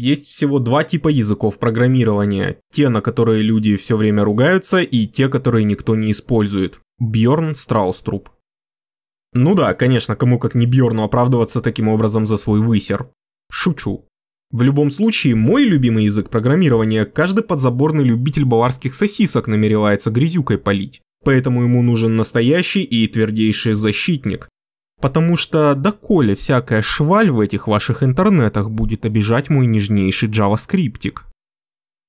Есть всего два типа языков программирования. Те, на которые люди все время ругаются, и те, которые никто не использует. Бьорн Страуструп. Ну да, конечно, кому как не Бьорну оправдываться таким образом за свой высер. Шучу. В любом случае, мой любимый язык программирования каждый подзаборный любитель баварских сосисок намеревается грязюкой полить. Поэтому ему нужен настоящий и твердейший защитник, Потому что доколе всякая шваль в этих ваших интернетах будет обижать мой нежнейший джаваскриптик.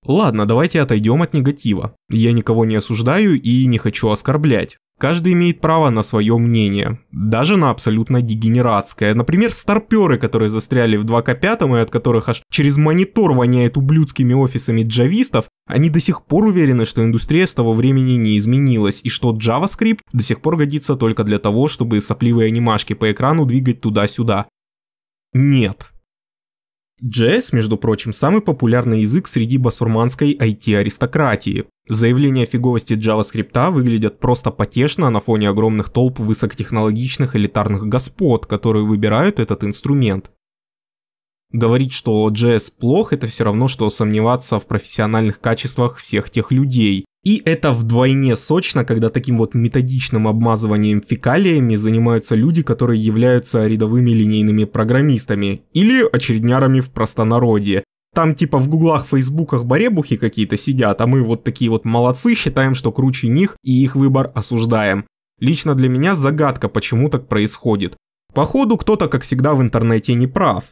Ладно, давайте отойдем от негатива. Я никого не осуждаю и не хочу оскорблять. Каждый имеет право на свое мнение, даже на абсолютно дегенератское. Например, старперы, которые застряли в 2К5 и от которых аж через монитор воняет ублюдскими офисами джавистов, они до сих пор уверены, что индустрия с того времени не изменилась, и что JavaScript до сих пор годится только для того, чтобы сопливые анимашки по экрану двигать туда-сюда. Нет. JS, между прочим, самый популярный язык среди басурманской IT-аристократии. Заявления о фиговости JavaScript а выглядят просто потешно на фоне огромных толп высокотехнологичных элитарных господ, которые выбирают этот инструмент. Говорить, что JS плох, это все равно, что сомневаться в профессиональных качествах всех тех людей. И это вдвойне сочно, когда таким вот методичным обмазыванием фекалиями занимаются люди, которые являются рядовыми линейными программистами или очереднярами в простонародье, там типа в гуглах, фейсбуках баребухи какие-то сидят, а мы вот такие вот молодцы, считаем, что круче них и их выбор осуждаем. Лично для меня загадка, почему так происходит. Походу, кто-то, как всегда, в интернете не прав.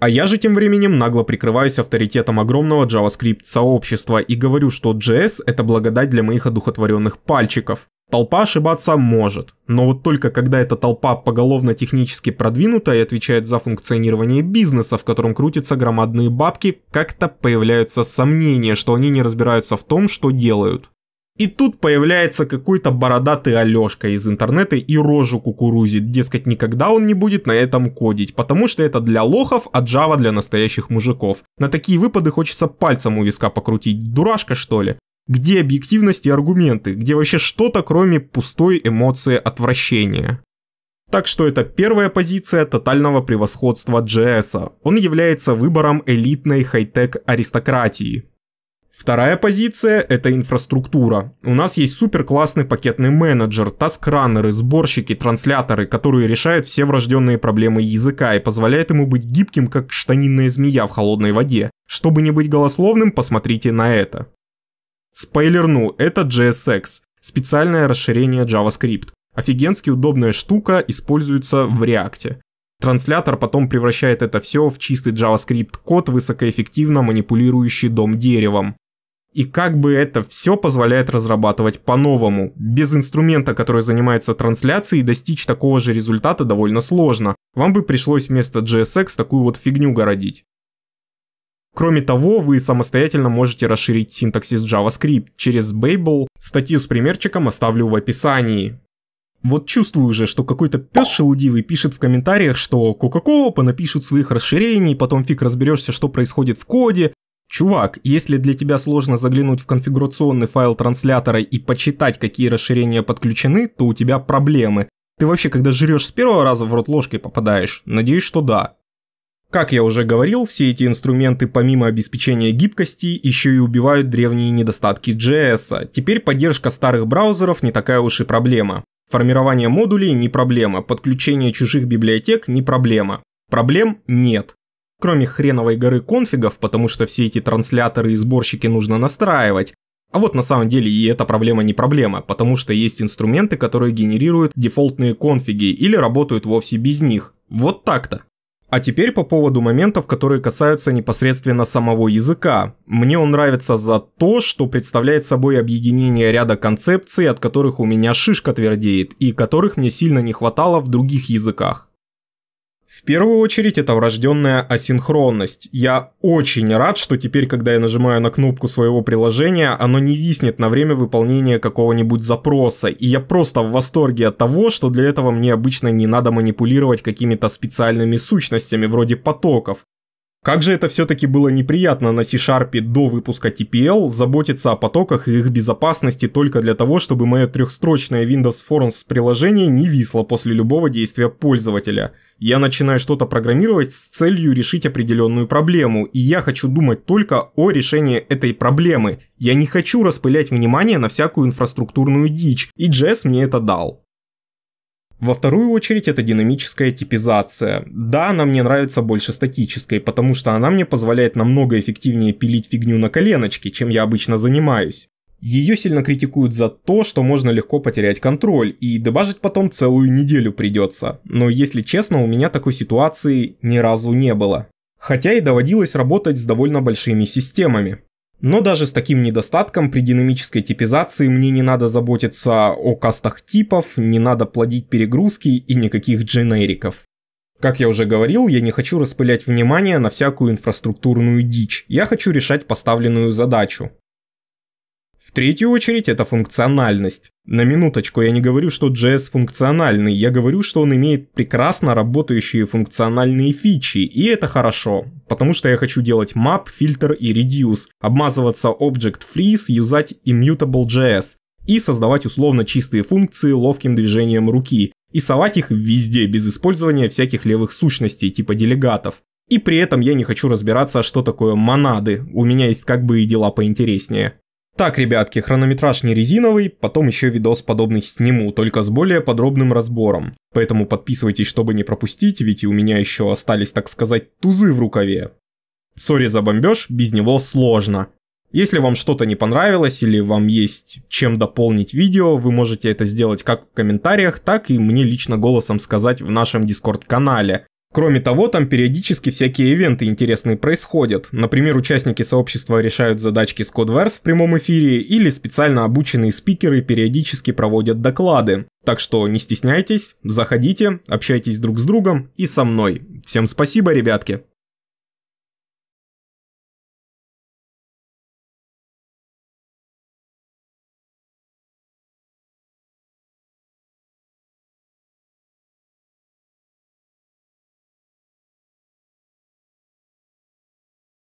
А я же тем временем нагло прикрываюсь авторитетом огромного JavaScript сообщества и говорю, что JS это благодать для моих одухотворенных пальчиков. Толпа ошибаться может, но вот только когда эта толпа поголовно технически продвинута и отвечает за функционирование бизнеса, в котором крутятся громадные бабки, как-то появляются сомнения, что они не разбираются в том, что делают. И тут появляется какой-то бородатый Алёшка из интернета и рожу кукурузит, дескать, никогда он не будет на этом кодить, потому что это для лохов, а Java для настоящих мужиков. На такие выпады хочется пальцем у виска покрутить, дурашка что ли? Где объективность и аргументы? Где вообще что-то, кроме пустой эмоции отвращения? Так что это первая позиция тотального превосходства JS. Он является выбором элитной хай-тек аристократии. Вторая позиция – это инфраструктура. У нас есть супер классный пакетный менеджер, таскранеры, сборщики, трансляторы, которые решают все врожденные проблемы языка и позволяют ему быть гибким, как штанинная змея в холодной воде. Чтобы не быть голословным, посмотрите на это. Спойлерну, это JSX, специальное расширение JavaScript. Офигенски удобная штука, используется в React. Транслятор потом превращает это все в чистый JavaScript код, высокоэффективно манипулирующий дом деревом. И как бы это все позволяет разрабатывать по-новому. Без инструмента, который занимается трансляцией, достичь такого же результата довольно сложно. Вам бы пришлось вместо JSX такую вот фигню городить. Кроме того, вы самостоятельно можете расширить синтаксис JavaScript через Babel. Статью с примерчиком оставлю в описании. Вот чувствую уже, что какой-то пес шелудивый пишет в комментариях, что Coca-Cola понапишут своих расширений, потом фиг разберешься, что происходит в коде. Чувак, если для тебя сложно заглянуть в конфигурационный файл транслятора и почитать, какие расширения подключены, то у тебя проблемы. Ты вообще, когда жрешь с первого раза в рот ложкой попадаешь? Надеюсь, что да. Как я уже говорил, все эти инструменты помимо обеспечения гибкости еще и убивают древние недостатки JS. Теперь поддержка старых браузеров не такая уж и проблема. Формирование модулей не проблема, подключение чужих библиотек не проблема. Проблем нет. Кроме хреновой горы конфигов, потому что все эти трансляторы и сборщики нужно настраивать. А вот на самом деле и эта проблема не проблема, потому что есть инструменты, которые генерируют дефолтные конфиги или работают вовсе без них. Вот так-то. А теперь по поводу моментов, которые касаются непосредственно самого языка. Мне он нравится за то, что представляет собой объединение ряда концепций, от которых у меня шишка твердеет, и которых мне сильно не хватало в других языках. В первую очередь это врожденная асинхронность. Я очень рад, что теперь, когда я нажимаю на кнопку своего приложения, оно не виснет на время выполнения какого-нибудь запроса. И я просто в восторге от того, что для этого мне обычно не надо манипулировать какими-то специальными сущностями вроде потоков. Как же это все-таки было неприятно на C-Sharp до выпуска TPL заботиться о потоках и их безопасности только для того, чтобы мое трехстрочное Windows Forms приложение не висло после любого действия пользователя. Я начинаю что-то программировать с целью решить определенную проблему, и я хочу думать только о решении этой проблемы. Я не хочу распылять внимание на всякую инфраструктурную дичь, и JS мне это дал. Во вторую очередь это динамическая типизация. Да, она мне нравится больше статической, потому что она мне позволяет намного эффективнее пилить фигню на коленочке, чем я обычно занимаюсь. Ее сильно критикуют за то, что можно легко потерять контроль, и дебажить потом целую неделю придется. Но если честно, у меня такой ситуации ни разу не было. Хотя и доводилось работать с довольно большими системами. Но даже с таким недостатком при динамической типизации мне не надо заботиться о кастах типов, не надо плодить перегрузки и никаких дженериков. Как я уже говорил, я не хочу распылять внимание на всякую инфраструктурную дичь, я хочу решать поставленную задачу. В третью очередь это функциональность. На минуточку, я не говорю, что JS функциональный, я говорю, что он имеет прекрасно работающие функциональные фичи, и это хорошо, потому что я хочу делать map, filter и reduce, обмазываться object freeze, юзать immutable JS и создавать условно чистые функции ловким движением руки, и совать их везде без использования всяких левых сущностей типа делегатов. И при этом я не хочу разбираться, что такое монады, у меня есть как бы и дела поинтереснее. Так, ребятки, хронометраж не резиновый, потом еще видос подобный сниму, только с более подробным разбором. Поэтому подписывайтесь, чтобы не пропустить, ведь и у меня еще остались, так сказать, тузы в рукаве. Сори за бомбеж, без него сложно. Если вам что-то не понравилось или вам есть чем дополнить видео, вы можете это сделать как в комментариях, так и мне лично голосом сказать в нашем дискорд канале. Кроме того, там периодически всякие ивенты интересные происходят. Например, участники сообщества решают задачки с Codewars в прямом эфире или специально обученные спикеры периодически проводят доклады. Так что не стесняйтесь, заходите, общайтесь друг с другом и со мной. Всем спасибо, ребятки!